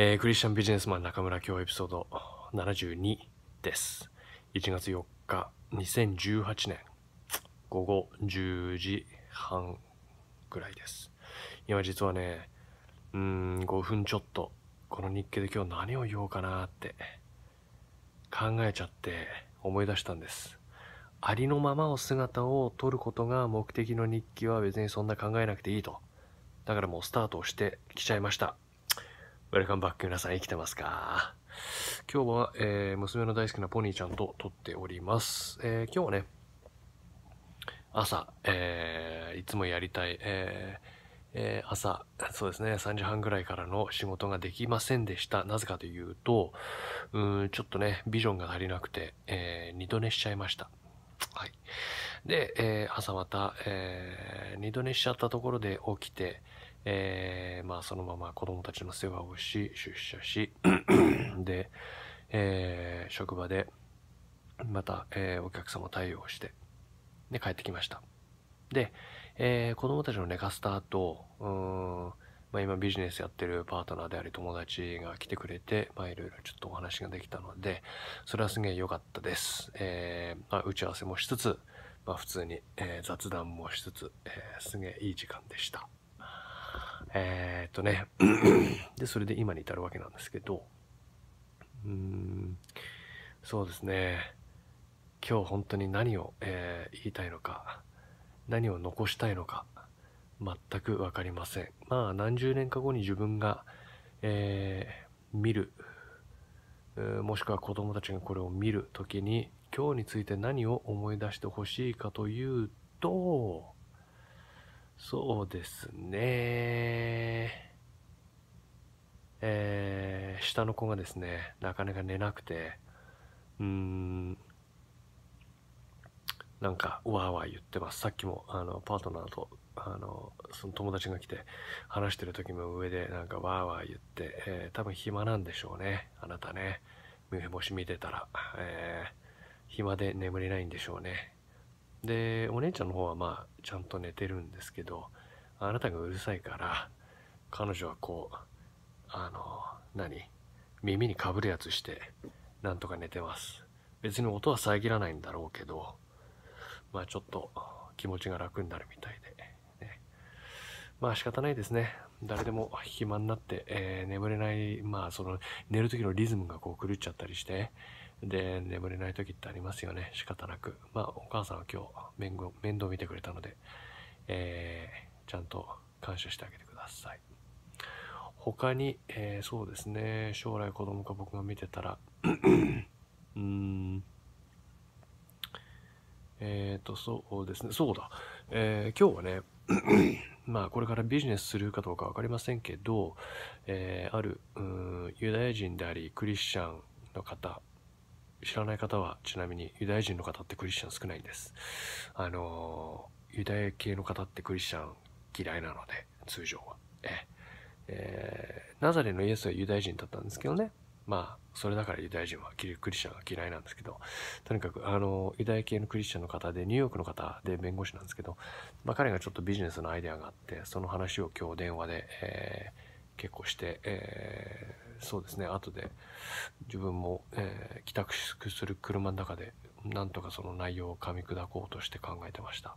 えー、クリスチャンビジネスマン中村京エピソード72です。1月4日、2018年、午後10時半ぐらいです。今実はね、うん、5分ちょっと、この日記で今日何を言おうかなって考えちゃって思い出したんです。ありのままを姿を撮ることが目的の日記は別にそんな考えなくていいと。だからもうスタートをしてきちゃいました。ウェルカムバック皆さん生きてますか今日は、えー、娘の大好きなポニーちゃんと撮っております。えー、今日はね、朝、えー、いつもやりたい、ええー、朝、そうですね、3時半ぐらいからの仕事ができませんでした。なぜかというと、うん、ちょっとね、ビジョンが足りなくて、えー、二度寝しちゃいました。はい。で、えー、朝また、えー、二度寝しちゃったところで起きて、えー、まあそのまま子供たちの世話をし、出社し、で、えー、職場で、また、えー、お客様対応して、で、帰ってきました。で、えー、子供たちの寝かせた後、うーん、まあ、今ビジネスやってるパートナーであり友達が来てくれて、まあ、いろいろちょっとお話ができたので、それはすげえ良かったです。えー、まあ、打ち合わせもしつつ、まあ、普通に、えー、雑談もしつつ、えー、すげえいい時間でした。えー、っとねで、それで今に至るわけなんですけど、うん、そうですね、今日本当に何を、えー、言いたいのか、何を残したいのか、全く分かりません。まあ、何十年か後に自分が、えー、見る、もしくは子供たちがこれを見る時に、今日について何を思い出してほしいかというと、そうですね。えー、下の子がですね、なかなか寝なくて、うーん、なんか、わーわー言ってます。さっきも、あの、パートナーと、あの、その友達が来て、話してる時も上で、なんか、わーわー言って、えー、多分暇なんでしょうね。あなたね。もし見てたら、えー、暇で眠れないんでしょうね。で、お姉ちゃんの方はまあ、ちゃんと寝てるんですけど、あなたがうるさいから、彼女はこう、あの、何耳にかぶるやつして、なんとか寝てます。別に音は遮らないんだろうけど、まあちょっと気持ちが楽になるみたいで、ね。まあ仕方ないですね。誰でも暇になって、えー、眠れない、まあその寝る時のリズムがこう狂っちゃったりして、で、眠れない時ってありますよね。仕方なく。まあ、お母さんは今日面倒、面倒見てくれたので、えー、ちゃんと感謝してあげてください。他に、えー、そうですね、将来子供か僕が見てたら、うん、えっ、ー、と、そうですね、そうだ、えー、今日はね、まあ、これからビジネスするかどうか分かりませんけど、えー、ある、うん、ユダヤ人であり、クリスチャンの方知らない方はちなみにユダヤ人の方ってクリスチャン少ないんです。あのユダヤ系の方ってクリスチャン嫌いなので、通常は。ええー、ナザレのイエスはユダヤ人だったんですけどね。まあ、それだからユダヤ人は、クリスチャンが嫌いなんですけど、とにかく、あの、ユダヤ系のクリスチャンの方で、ニューヨークの方で弁護士なんですけど、まあ彼がちょっとビジネスのアイデアがあって、その話を今日電話で、えー、結構して、えーそうですね、後で自分も、えー、帰宅する車の中で、なんとかその内容を噛み砕こうとして考えてました。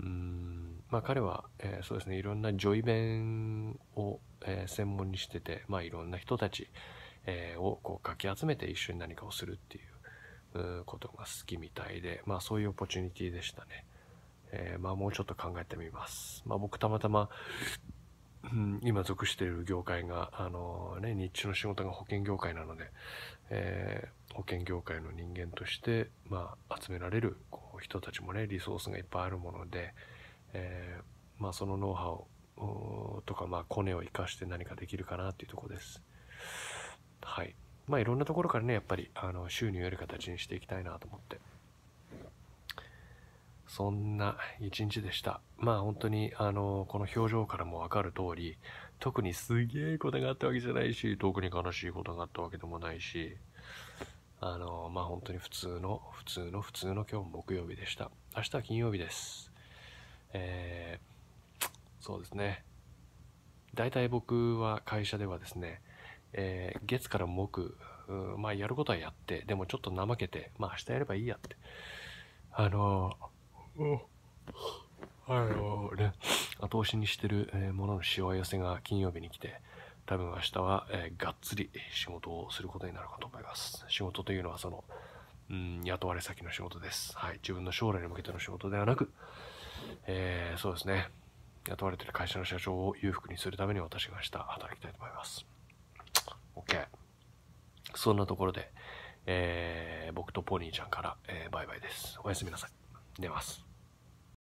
うーん、まあ彼は、えー、そうですね、いろんなジョイ弁を、えー、専門にしてて、まあいろんな人たち、えをこうかき集めて一緒に何かをするっていうことが好きみたいで、まあそういうオポチュニティでしたね。えまあもうちょっと考えてみます。まあ僕たまたまうん、今属している業界が、あのね、日中の仕事が保険業界なので、えー、保険業界の人間として、まあ、集められるこう人たちもね、リソースがいっぱいあるもので、えー、まあ、そのノウハウとか、まあ、コネを生かして何かできるかなっていうとこです。はい。まあ、いろんなところからね、やっぱり、あの、収入を得る形にしていきたいなと思って、そんな一日でした。まあ本当に、あの、この表情からもわかる通り、特にすげえことがあったわけじゃないし、特に悲しいことがあったわけでもないし、あの、まあ本当に普通の、普通の、普通の今日木曜日でした。明日は金曜日です。えー、そうですね。大体僕は会社ではですね、えー、月から木、まあやることはやって、でもちょっと怠けて、まあ明日やればいいやって、あのーあのね、後押しにしてる、えー、もののしわ寄せが金曜日に来て、多分明日は、えー、がっつり仕事をすることになるかと思います。仕事というのはその、うん、雇われ先の仕事です。はい。自分の将来に向けての仕事ではなく、えー、そうですね。雇われてる会社の社長を裕福にするために私が明日働きたいと思います。OK。そんなところで、えー、僕とポニーちゃんから、えー、バイバイです。おやすみなさい。寝ます。